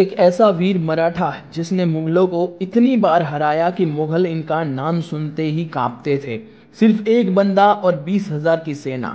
एक ऐसा वीर मराठा है जिसने मुगलों को इतनी बार हराया कि मुगल इनका नाम सुनते ही कांपते थे सिर्फ एक बंदा और बीस हजार की सेना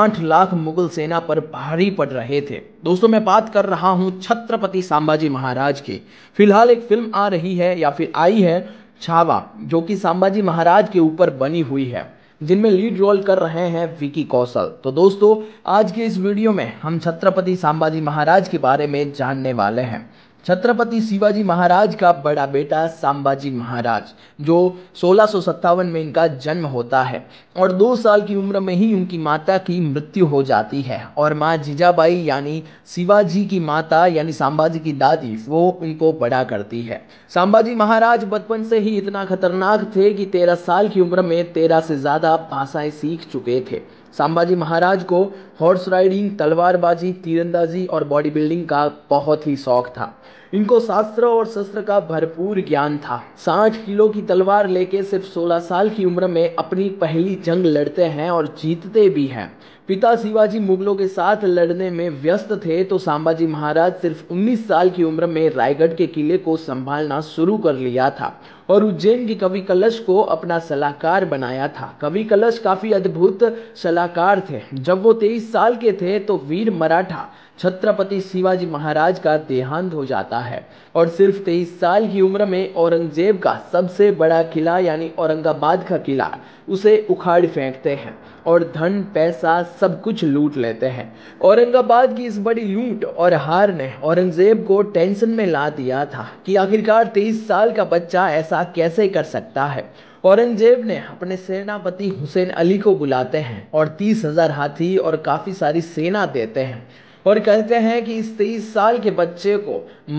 आठ लाख मुगल सेना पर भारी पड़ रहे थे दोस्तों मैं बात कर रहा हूँ छत्रपति सांभाजी महाराज की फिलहाल एक फिल्म आ रही है या फिर आई है छावा जो कि सांभाजी महाराज के ऊपर बनी हुई है जिनमें लीड रोल कर रहे हैं विकी कौशल तो दोस्तों आज के इस वीडियो में हम छत्रपति संभाजी महाराज के बारे में जानने वाले हैं छत्रपति शिवाजी महाराज का बड़ा बेटा सांबाजी महाराज जो सोलह में इनका जन्म होता है और दो साल की उम्र में ही उनकी माता की मृत्यु हो जाती है और माँ जीजाबाई यानी शिवाजी की माता यानी सांबाजी की दादी वो उनको बड़ा करती है सांबाजी महाराज बचपन से ही इतना खतरनाक थे कि तेरह साल की उम्र में तेरह से ज़्यादा भाषाएँ सीख चुके थे संभाजी महाराज को हॉर्स राइडिंग तलवारबाजी तीरंदाजी और बॉडी बिल्डिंग का बहुत ही शौक था इनको शास्त्र और शस्त्र का भरपूर ज्ञान था साठ किलो की तलवार लेके सिर्फ सोलह साल की उम्र में अपनी पहली जंग लड़ते हैं और जीतते भी हैं पिता शिवाजी मुगलों के साथ लड़ने में व्यस्त थे तो सांबाजी महाराज सिर्फ 19 साल की उम्र में रायगढ़ के किले को संभालना शुरू कर लिया था और उज्जैन के कवि कलश को अपना सलाहकार बनाया था कवि कलश काफ़ी अद्भुत सलाहकार थे जब वो 23 साल के थे तो वीर मराठा छत्रपति शिवाजी महाराज का देहांत हो जाता है और सिर्फ तेईस साल की उम्र में औरंगजेब का सबसे बड़ा किला यानी औरंगाबाद का किला उसे उखाड़ फेंकते हैं और धन पैसा सब कुछ लूट लेते हैं औरंगाबाद की इस बड़ी लूट और हार ने औरंगजेब को टेंशन में ला दिया था कि आखिरकार तेईस साल का बच्चा ऐसा कैसे कर सकता है औरंगजेब ने अपने सेनापति हुसैन अली को बुलाते हैं और तीस हजार हाथी और काफ़ी सारी सेना देते हैं और कहते हैं कि इस तेईस साल के बच्चे को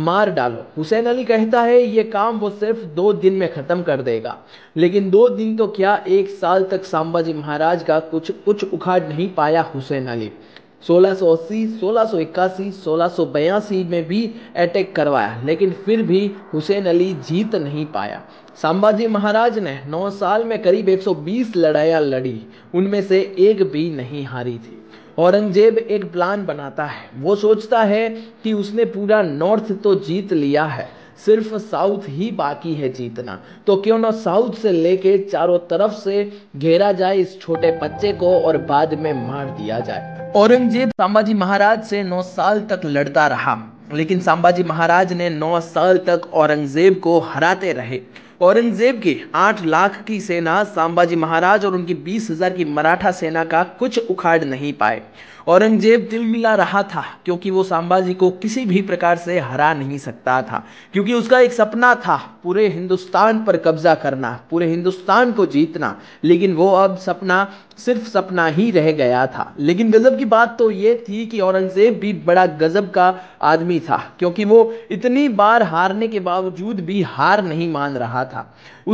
मार डालो हुसैन अली कहता है ये काम वो सिर्फ दो दिन में ख़त्म कर देगा लेकिन दो दिन तो क्या एक साल तक सांबाजी महाराज का कुछ कुछ उखाड़ नहीं पाया हुसैन अली 1680, 1681, 1682 में भी अटैक करवाया लेकिन फिर भी हुसैन अली जीत नहीं पाया संभाजी महाराज ने 9 साल में करीब 120 लड़ाइयाँ लड़ी उनमें से एक भी नहीं हारी थी औरंगजेब एक प्लान बनाता है वो सोचता है कि उसने पूरा नॉर्थ तो जीत लिया है सिर्फ साउथ ही बाकी है जीतना तो क्यों ना साउथ से लेके चारों तरफ से घेरा जाए इस छोटे बच्चे को और बाद में मार दिया जाए औरंगजेब संभाजी महाराज से नौ साल तक लड़ता रहा लेकिन संभाजी महाराज ने नौ साल तक औरंगजेब को हराते रहे औरंगजेब की आठ लाख की सेना सांबाजी महाराज और उनकी बीस हजार की मराठा सेना का कुछ उखाड़ नहीं पाए औरंगजेब दिल मिला रहा था क्योंकि वो सांबाजी को किसी भी प्रकार से हरा नहीं सकता था क्योंकि उसका एक सपना था पूरे हिंदुस्तान पर कब्जा करना पूरे हिंदुस्तान को जीतना लेकिन वो अब सपना सिर्फ सपना ही रह गया था लेकिन गज़ब की बात तो ये थी कि औरंगजेब भी बड़ा गज़ब का आदमी था क्योंकि वो इतनी बार हारने के बावजूद भी हार नहीं मान रहा था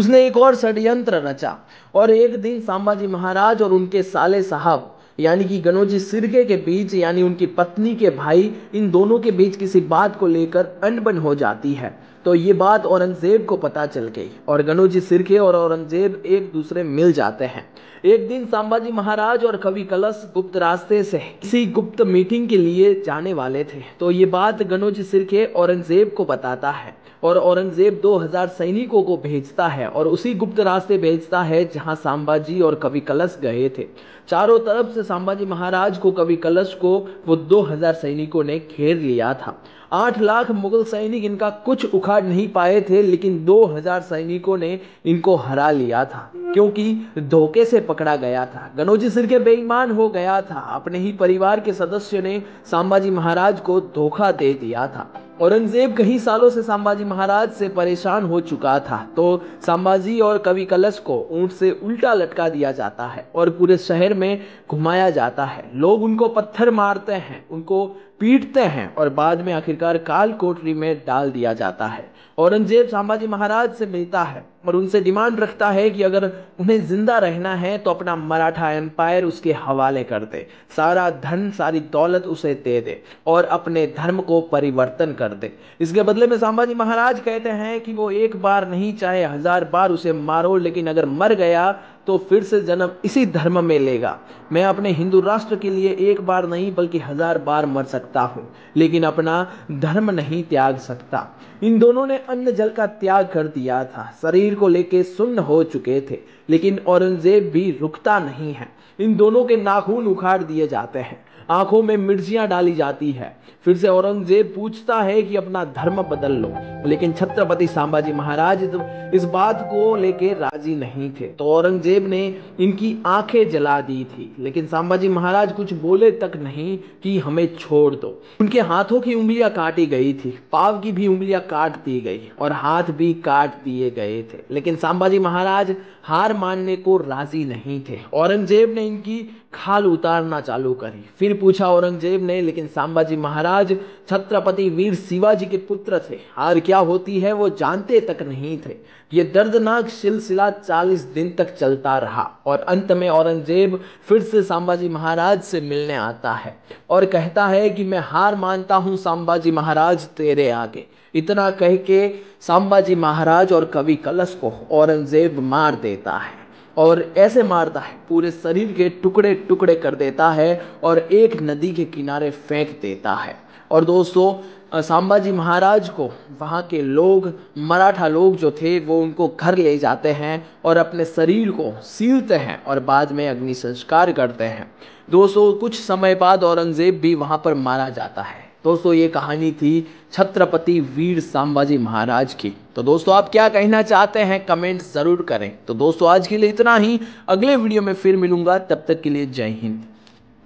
उसने एक और षडयंत्र रचा और एक दिन सांबाजी महाराज और उनके साले साहब यानी कि गणोजी सिरके के बीच यानी उनकी पत्नी के भाई इन दोनों के बीच किसी बात को लेकर अनबन हो जाती है तो ये बात औरंगज़ेब को पता चल गई और गणू जी सिरके और औरंगज़ेब एक दूसरे मिल जाते हैं एक दिन सांभाजी महाराज और कवि कलश गुप्त रास्ते से किसी गुप्त मीटिंग के लिए जाने वाले थे तो ये बात गणोज सिरके औरंगज़ेब को बताता है और औरंगज़ेब 2000 सैनिकों को भेजता है और उसी गुप्त रास्ते भेजता है जहां सांबाजी और कवि कलश गए थे चारों तरफ से सांबाजी महाराज को कवि कलश को वो 2000 सैनिकों ने घेर लिया था आठ लाख मुगल सैनिक इनका कुछ उखाड़ उखाड़ नहीं पाए थे लेकिन 2000 सैनिकों ने इनको हरा लिया था क्योंकि धोखे से पकड़ा गया था गनोजी सिर के बेईमान हो गया था अपने ही परिवार के सदस्य ने सांबाजी महाराज को धोखा दे दिया था औरंगजेब कई सालों से संभाजी महाराज से परेशान हो चुका था तो संभाजी और कवि कलश को ऊंट से उल्टा लटका दिया जाता है और पूरे शहर में घुमाया जाता है लोग उनको पत्थर मारते हैं उनको पीटते हैं और बाद में आखिरकार काल कोठरी में डाल दिया जाता है औरंगजेब संभाजी महाराज से मिलता है और उनसे डिमांड रखता है कि अगर उन्हें जिंदा रहना है तो अपना मराठा एम्पायर उसके हवाले कर दे सारा धन सारी दौलत उसे दे दे और अपने धर्म को परिवर्तन कर दे इसके बदले में संभाजी महाराज कहते हैं कि वो एक बार नहीं चाहे हजार बार उसे मारो लेकिन अगर मर गया तो फिर से जन्म इसी धर्म में लेगा मैं अपने हिंदू राष्ट्र के लिए एक बार नहीं बल्कि हजार बार मर सकता हूँ लेकिन अपना धर्म नहीं त्याग सकता इन दोनों ने अन्न जल का त्याग कर दिया था शरीर को लेके सुन्न हो चुके थे लेकिन औरंगजेब भी रुकता नहीं है इन दोनों के नाखून उखाड़ दिए जाते हैं आंखों में मिर्चियां डाली जाती है फिर से औरंगजेब पूछता है कि अपना धर्म बदल लो लेकिन छत्रपति सांबाजी महाराज तो इस बात को लेके राजी नहीं थे तो औरंगजेब ने इनकी आंखें जला दी थी लेकिन सांबाजी महाराज कुछ बोले तक नहीं कि हमें छोड़ दो उनके हाथों की उंगलियां काटी गई थी पाव की भी उंगलियां काट दी गई और हाथ भी काट दिए गए थे लेकिन सांबाजी महाराज हार मानने को राजी नहीं थे औरंगजेब ने इनकी खाल उतारना चालू करी फिर पूछा औरंगजेब ने लेकिन सांबाजी महाराज छत्रपति वीर शिवाजी के पुत्र थे हार क्या क्या होती है वो जानते तक नहीं थे ये दर्दनाक सिलसिला 40 दिन तक चलता रहा और अंत में औरंगजेब फिर से सांबाजी महाराज से मिलने आता है और कहता है कि मैं हार मानता हूँ सांबाजी महाराज तेरे आगे इतना कह के सांबाजी महाराज और कवि कलश को औरंगजेब मार देता है और ऐसे मारता है पूरे शरीर के टुकड़े टुकड़े कर देता है और एक नदी के किनारे फेंक देता है और दोस्तों सांबाजी महाराज को वहाँ के लोग मराठा लोग जो थे वो उनको घर ले जाते हैं और अपने शरीर को सीलते हैं और बाद में अग्नि संस्कार करते हैं दोस्तों कुछ समय बाद औरंगज़ेब भी वहाँ पर मारा जाता है दोस्तों ये कहानी थी छत्रपति वीर सांभाजी महाराज की तो दोस्तों आप क्या कहना चाहते हैं कमेंट ज़रूर करें तो दोस्तों आज के लिए इतना ही अगले वीडियो में फिर मिलूंगा तब तक के लिए जय हिंद